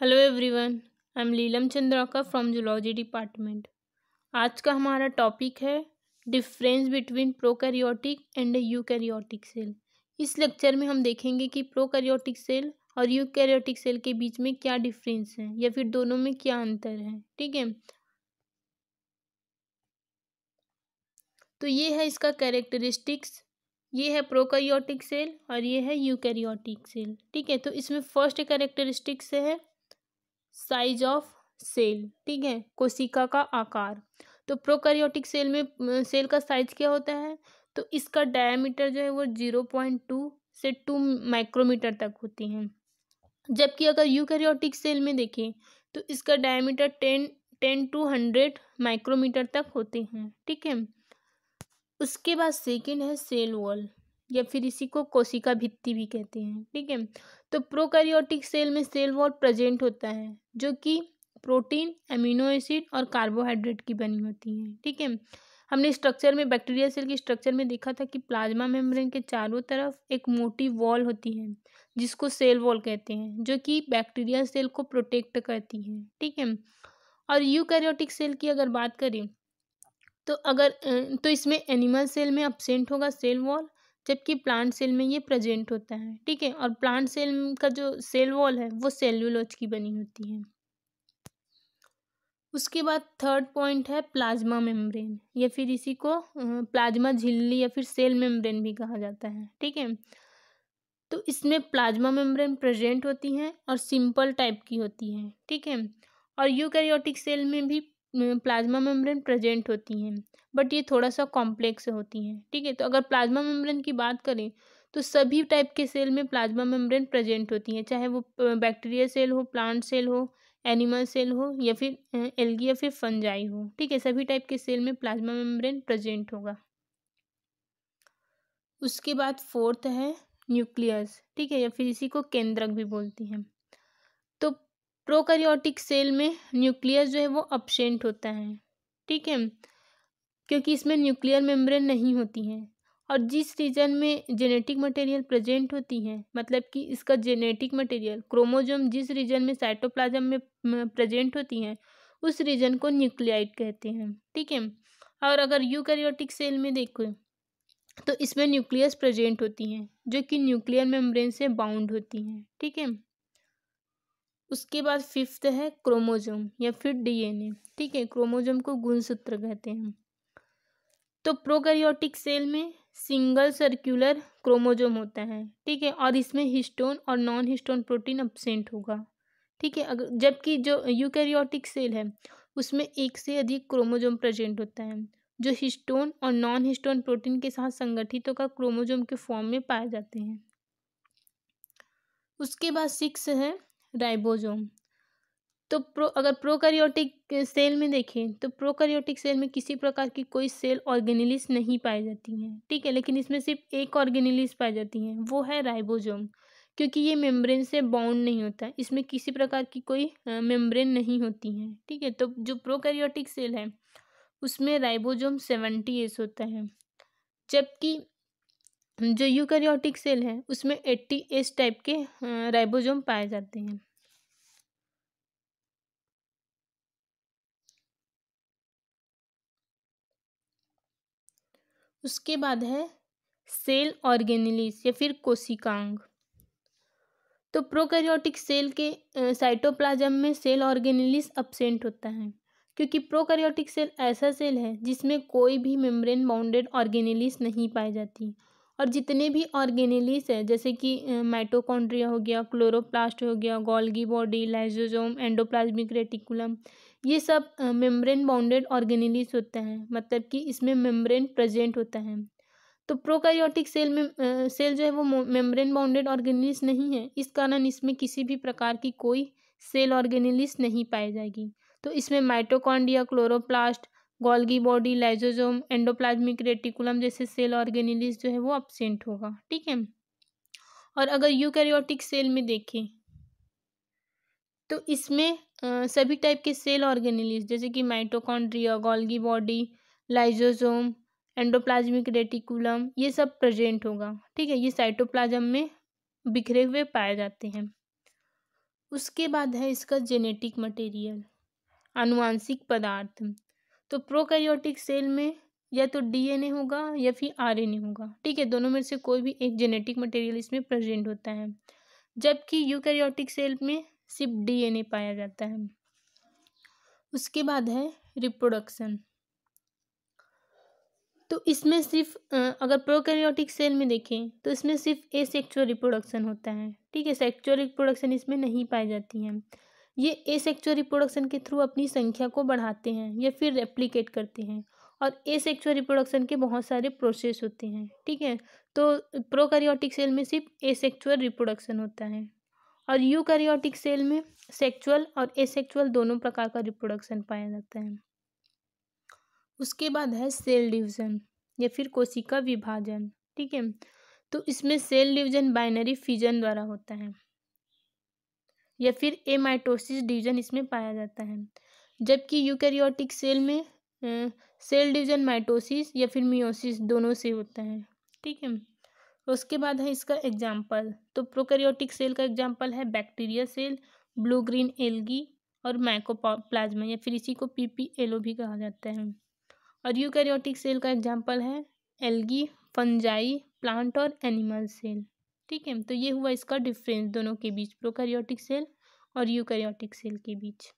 hello everyone I am Leelam Chandrakar from zoology department आज का हमारा टॉपिक है difference between prokaryotic and eukaryotic cell इस लेक्चर में हम देखेंगे कि प्रोकैरियोटिक सेल और यूकैरियोटिक सेल के बीच में क्या डिफरेंस है या फिर दोनों में क्या अंतर है ठीक है तो ये है इसका कैरेक्टरिस्टिक्स ये है प्रोकैरियोटिक सेल और ये है यूकैरियोटिक सेल ठीक है तो इसमें फर्स्ट कैरेक्टरिस्टिक्स है साइज ऑफ सेल ठीक है कोशिका का आकार तो प्रोकैरियोटिक सेल में सेल का साइज क्या होता है तो इसका डायमीटर जो है वो जीरो पॉइंट टू से टू माइक्रोमीटर तक होती हैं जबकि अगर यूकैरियोटिक सेल में देखें तो इसका diameter ten ten two hundred micrometer तक होते हैं ठीक है उसके बाद सेकेंड है सेल वॉल या फिर इसी को कोशिका भित्ति भी कहते हैं ठीक है तो प्रोकैरियोटिक सेल में सेल वॉल प्रेजेंट होता है जो कि प्रोटीन एमिनो एसिड और कार्बोहाइड्रेट की बनी होती है ठीक है हमने स्ट्रक्चर में बैक्टीरिया सेल की स्ट्रक्चर में देखा था कि प्लाज्मा मेम्ब्रेन के चारों तरफ एक मोटी वॉल होती है जिसको सेल वॉल कहते हैं जो कि बैक्टीरिया सेल को प्रोटेक्ट करती है ठीक है और यूकैरियोटिक सेल की अगर बात करें तो अगर तो इसमें एनिमल सेल में अपसेंट होगा सेल वॉल जबकि प्लांट सेल में ये प्रेजेंट होता है ठीक है और प्लांट सेल का जो सेल वॉल है वो सेल्यूलोज की बनी होती है उसके बाद थर्ड पॉइंट है प्लाज्मा मेम्ब्रेन या फिर इसी को प्लाज्मा झिल्ली या फिर सेल मेम्ब्रेन भी कहा जाता है ठीक है तो इसमें प्लाज्मा मेम्ब्रेन प्रेजेंट होती हैं और सिंपल टाइप की होती हैं ठीक है और यूकैरियोटिक सेल में भी प्लाज्मा मेम्ब्रेन प्रेजेंट होती हैं बट ये थोड़ा सा कॉम्प्लेक्स होती हैं ठीक है तो अगर प्लाज्मा मेम्ब्रेन की बात करें तो सभी टाइप के सेल में प्लाज्मा मेम्ब्रेन प्रेजेंट होती हैं चाहे वो बैक्टीरिया सेल हो प्लांट सेल हो एनिमल सेल हो या फिर एल्गी या फिर फंजाई हो ठीक है सभी टाइप के सेल में प्लाज्मा मेम्ब्रेन प्रेजेंट होगा उसके बाद फोर्थ है न्यूक्लियस ठीक है या फिर इसी को केंद्रक भी बोलती हैं प्रोकैरियोटिक सेल में न्यूक्लियस जो है वो अपसेंट होता है ठीक है क्योंकि इसमें न्यूक्लियर मेम्ब्रेन नहीं होती हैं और जिस रीजन में जेनेटिक मटेरियल प्रेजेंट होती हैं मतलब कि इसका जेनेटिक मटेरियल क्रोमोजोम जिस रीजन में साइटोप्लाज्म में प्रेजेंट होती हैं उस रीजन को न्यूक्लियाइट कहते हैं ठीक है और अगर यूकैरियोटिक सेल में देखो तो इसमें न्यूक्लियस प्रेजेंट होती हैं जो कि न्यूक्लियर मेम्ब्रेन से बाउंड होती हैं ठीक है उसके बाद फिफ्थ है क्रोमोजोम या फिर डीएनए ठीक है क्रोमोजोम को गुणसूत्र कहते हैं तो प्रोकैरियोटिक सेल में सिंगल सर्कुलर क्रोमोजोम होता है ठीक है और इसमें हिस्टोन और नॉन हिस्टोन प्रोटीन अब्सेंट होगा ठीक है अगर जबकि जो यूकैरियोटिक सेल है उसमें एक से अधिक क्रोमोजोम प्रेजेंट होता है जो हिस्टोन और नॉन हिस्टोन प्रोटीन के साथ संगठित होकर क्रोमोजोम के फॉर्म में पाए जाते हैं उसके बाद सिक्स है राइबोसोम तो प्रो अगर प्रोकैरियोटिक सेल में देखें तो प्रोकैरियोटिक सेल में किसी प्रकार की कोई सेल ऑर्गेनिलिस नहीं पाई जाती हैं ठीक है लेकिन इसमें सिर्फ एक ऑर्गेनिलिस पाई जाती हैं वो है राइबोसोम क्योंकि ये मेम्ब्रेन से बाउंड नहीं होता इसमें किसी प्रकार की कोई मेम्ब्रेन नहीं होती है ठीक है तो जो प्रोकैरियोटिक सेल है उसमें राइबोसोम सेवेंटी एस होता है जबकि जो यूकैरियोटिक सेल है उसमें एट्टी एस टाइप के राइबोजोम पाए जाते हैं उसके बाद है सेल ऑर्गेनिलीस या फिर कोशिकांग तो प्रोकैरियोटिक सेल के साइटोप्लाज्म में सेल ऑर्गेनिलीस अब्सेंट होता है क्योंकि प्रोकैरियोटिक सेल ऐसा सेल है जिसमें कोई भी मेम्ब्रेन बाउंडेड ऑर्गेनिलीस नहीं पाई जाती और जितने भी ऑर्गेनेलिस हैं जैसे कि माइटोकॉन्ड्रिया हो गया क्लोरोप्लास्ट हो गया Golgi body lysosome endoplasmic reticulum ये सब मेम्ब्रेन बाउंडेड ऑर्गेनेलिस होते हैं मतलब कि इसमें मेम्ब्रेन प्रेजेंट होता है तो प्रोकैरियोटिक सेल में आ, सेल जो है वो मेम्ब्रेन बाउंडेड ऑर्गेनेलिस नहीं है इस कारण इसमें किसी भी प्रकार की कोई सेल ऑर्गेनेलिस नहीं पाई जाएगी तो इसमें mitochondria chloroplast Golgi body lysosome endoplasmic reticulum जैसे सेल ऑर्गेनिलिस जो है वो अपसेंट होगा ठीक है और अगर यूकैरियोटिक सेल में देखें तो इसमें सभी टाइप के सेल ऑर्गेनिलिस जैसे कि mitochondria Golgi body lysosome endoplasmic reticulum ये सब प्रेजेंट होगा ठीक है ये साइटोप्लाज्म में बिखरे हुए पाए जाते हैं उसके बाद है इसका जेनेटिक मटेरियल अनुवांशिक पदार्थ तो प्रोकैरियोटिक सेल में या तो डीएनए होगा या फिर आरएनए होगा ठीक है दोनों में से कोई भी एक जेनेटिक मटेरियल इसमें प्रेजेंट होता है जबकि यूकैरियोटिक सेल में सिर्फ डीएनए पाया जाता है उसके बाद है रिप्रोडक्शन तो इसमें सिर्फ अगर प्रोकैरियोटिक सेल में देखें तो इसमें सिर्फ ए सेक्चुअल रिप्रोडक्शन होता है ठीक है सेक्चुअल रिप्रोडक्शन इसमें नहीं पाई जाती है ये ए सेक्चुअल रिप्रोडक्शन के थ्रू अपनी संख्या को बढ़ाते हैं या फिर रेप्लीकेट करते हैं और ए सेक्चुअल रिप्रोडक्शन के बहुत सारे प्रोसेस होते हैं ठीक है तो प्रोकैरियोटिक सेल में सिर्फ ए सेक्चुअल रिप्रोडक्शन होता है और यूकैरियोटिक सेल में सेक्चुअल और एसेक्चुअल दोनों प्रकार का रिप्रोडक्शन पाया जाता है उसके बाद है सेल डिविजन या फिर कोशिका विभाजन ठीक है तो इसमें सेल डिविजन बाइनरी फिजन द्वारा होता है या फिर ए माइटोसिस डिवीजन इसमें पाया जाता है जबकि यूकैरियोटिक सेल में सेल डिवीजन माइटोसिस या फिर मियोसिस दोनों से होता है ठीक है उसके बाद है इसका एग्जाम्पल तो प्रोकैरियोटिक सेल का एग्जाम्पल है bacteria cell blue green algae और माइकोप्लाज्मा या फिर इसी को पीपीएलओ भी कहा जाता है और यूकैरियोटिक सेल का एग्जाम्पल है एल्गी फंजाई प्लांट और एनिमल सेल ठीक है तो ये हुआ इसका डिफरेंस दोनों के बीच प्रोकैरियोटिक सेल और यूकैरियोटिक सेल के बीच